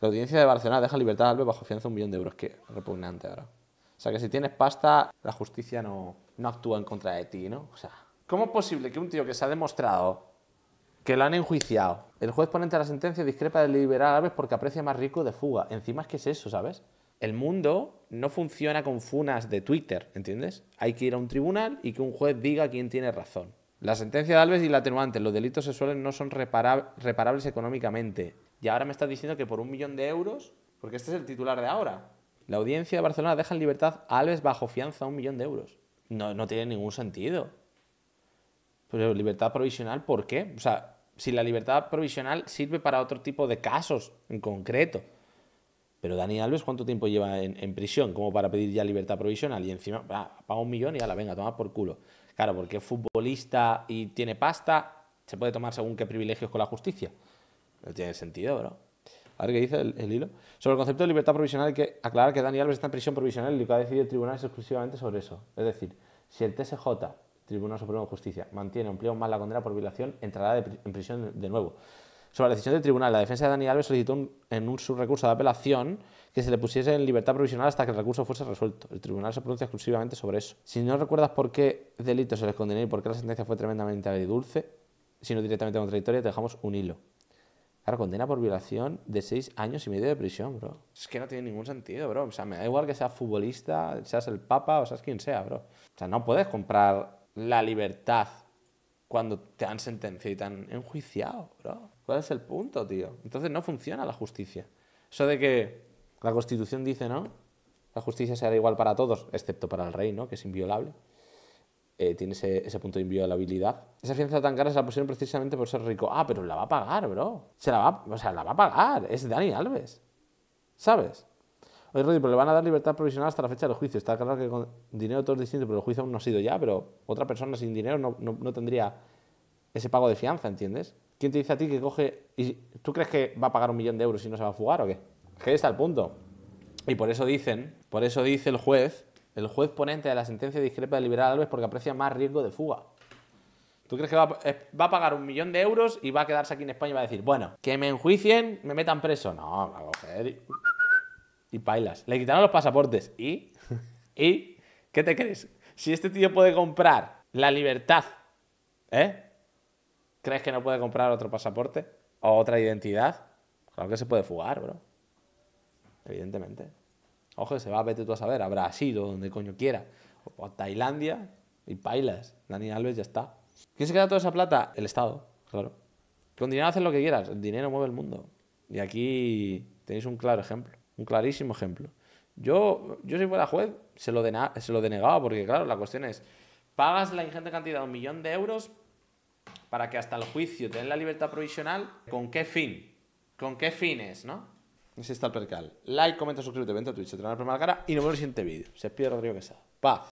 La audiencia de Barcelona deja libertad a Alves bajo fianza de un millón de euros. Qué repugnante ahora. O sea, que si tienes pasta, la justicia no, no actúa en contra de ti, ¿no? O sea, ¿cómo es posible que un tío que se ha demostrado que lo han enjuiciado, el juez ponente a la sentencia discrepa de liberar a Alves porque aprecia más rico de fuga? Encima es que es eso, ¿sabes? El mundo no funciona con funas de Twitter, ¿entiendes? Hay que ir a un tribunal y que un juez diga quién tiene razón. La sentencia de Alves y la atenuante, los delitos sexuales no son reparables económicamente. Y ahora me estás diciendo que por un millón de euros, porque este es el titular de ahora, la audiencia de Barcelona deja en libertad a Alves bajo fianza un millón de euros. No, tiene ningún sentido. Pero libertad provisional, ¿por qué? O sea, si la libertad provisional sirve para otro tipo de casos en concreto. Pero Dani Alves, ¿cuánto tiempo lleva en, prisión como para pedir ya libertad provisional? Y encima, paga un millón y ya la venga, toma por culo. Claro, porque es futbolista y tiene pasta, se puede tomar según qué privilegios con la justicia. No tiene sentido, bro. A ver qué dice el, hilo. Sobre el concepto de libertad provisional, hay que aclarar que Dani Alves está en prisión provisional y lo que ha decidido el tribunal es exclusivamente sobre eso. Es decir, si el TSJ, Tribunal Supremo de Justicia, mantiene o amplía más la condena por violación, entrará en prisión de nuevo. Sobre la decisión del tribunal, la defensa de Dani Alves solicitó en un subrecurso de apelación que se le pusiese en libertad provisional hasta que el recurso fuese resuelto. El tribunal se pronuncia exclusivamente sobre eso. Si no recuerdas por qué delito se les condenó y por qué la sentencia fue tremendamente dulce, sino directamente contradictoria, te dejamos un hilo. Ahora condena por violación de seis años y medio de prisión, bro. Es que no tiene ningún sentido, bro. O sea, me da igual que seas futbolista, seas el papa o seas quien sea, bro. O sea, no puedes comprar la libertad cuando te han sentenciado y te han enjuiciado, bro. ¿Cuál es el punto, tío? Entonces no funciona la justicia. Eso de que la Constitución dice, ¿no? La justicia será igual para todos, excepto para el rey, ¿no? Que es inviolable. Eh, tiene ese, ese, punto de inviolabilidad. Esa fianza tan cara se la pusieron precisamente por ser rico. Ah, pero la va a pagar, bro. Se la va, o sea, la va a pagar. Es Dani Alves. ¿Sabes? Oye, Rodri, pero le van a dar libertad provisional hasta la fecha del juicio. Está claro que con dinero todo es distinto, pero el juicio aún no ha sido ya, pero otra persona sin dinero no, no, tendría ese pago de fianza, ¿entiendes? ¿Quién te dice a ti que coge... y ¿Tú crees que va a pagar un millón de euros y no se va a fugar o qué? Es que ahí está el punto. Y por eso dicen, por eso dice el juez el juez ponente de la sentencia discrepa de liberar a Alves porque aprecia más riesgo de fuga. ¿Tú crees que eh, va a, pagar un millón de euros y va a quedarse aquí en España y va a decir, bueno, que me enjuicien, me metan preso? No, va a coger y, bailas. pailas. Le quitaron los pasaportes. ¿Y? ¿Y? ¿Qué te crees? Si este tío puede comprar la libertad, ¿eh? ¿Crees que no puede comprar otro pasaporte? ¿O otra identidad? Claro que se puede fugar, bro. Evidentemente. Ojo, se va, a vete tú a saber, a Brasil o donde coño quiera, o a Tailandia y pailas. Dani Alves ya está. ¿Quién se queda toda esa plata? El Estado, claro. Con dinero haces lo que quieras, el dinero mueve el mundo. Y aquí tenéis un claro ejemplo, un clarísimo ejemplo. Yo, yo si fuera juez, se lo, denegaba, porque claro, la cuestión es, pagas la ingente cantidad de un millón de euros para que hasta el juicio te la libertad provisional, ¿con qué fin? ¿Con qué fines, no? Ese está el percal. Like, comenta, suscríbete, vente a Twitch, te a la cara y nos vemos en el siguiente vídeo. Se despide Rodrigo Quesada. Paz.